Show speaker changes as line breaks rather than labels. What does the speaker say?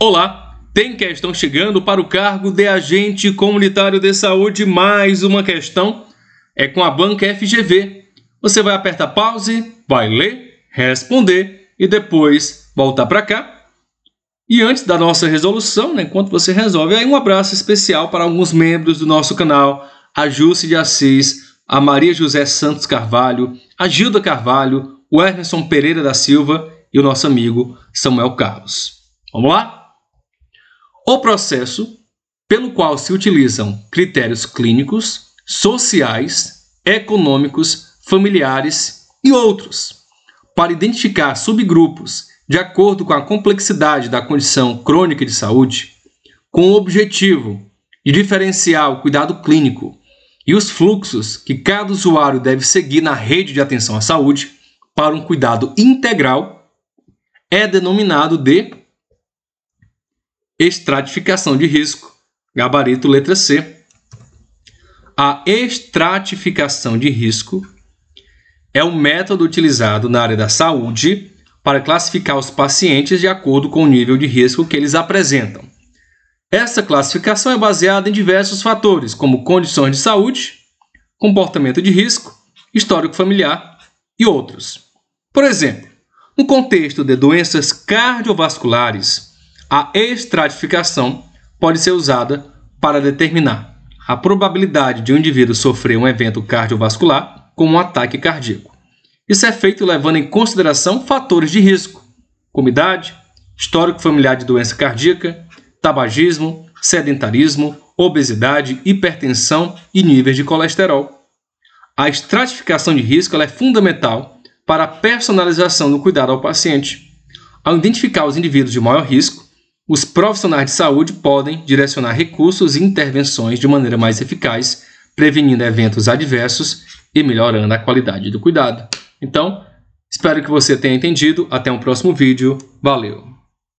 Olá, tem questão chegando para o cargo de agente comunitário de saúde. Mais uma questão é com a banca FGV. Você vai apertar pause, vai ler, responder e depois voltar para cá. E antes da nossa resolução, né, enquanto você resolve, aí um abraço especial para alguns membros do nosso canal, a Júcia de Assis, a Maria José Santos Carvalho, a Gilda Carvalho, o Erneson Pereira da Silva e o nosso amigo Samuel Carlos. Vamos lá? o processo pelo qual se utilizam critérios clínicos, sociais, econômicos, familiares e outros, para identificar subgrupos de acordo com a complexidade da condição crônica de saúde, com o objetivo de diferenciar o cuidado clínico e os fluxos que cada usuário deve seguir na rede de atenção à saúde para um cuidado integral, é denominado de estratificação de risco, gabarito letra C. A estratificação de risco é um método utilizado na área da saúde para classificar os pacientes de acordo com o nível de risco que eles apresentam. Essa classificação é baseada em diversos fatores, como condições de saúde, comportamento de risco, histórico familiar e outros. Por exemplo, no contexto de doenças cardiovasculares, a estratificação pode ser usada para determinar a probabilidade de um indivíduo sofrer um evento cardiovascular, como um ataque cardíaco. Isso é feito levando em consideração fatores de risco, como idade, histórico familiar de doença cardíaca, tabagismo, sedentarismo, obesidade, hipertensão e níveis de colesterol. A estratificação de risco é fundamental para a personalização do cuidado ao paciente. Ao identificar os indivíduos de maior risco, os profissionais de saúde podem direcionar recursos e intervenções de maneira mais eficaz, prevenindo eventos adversos e melhorando a qualidade do cuidado. Então, espero que você tenha entendido. Até um próximo vídeo. Valeu!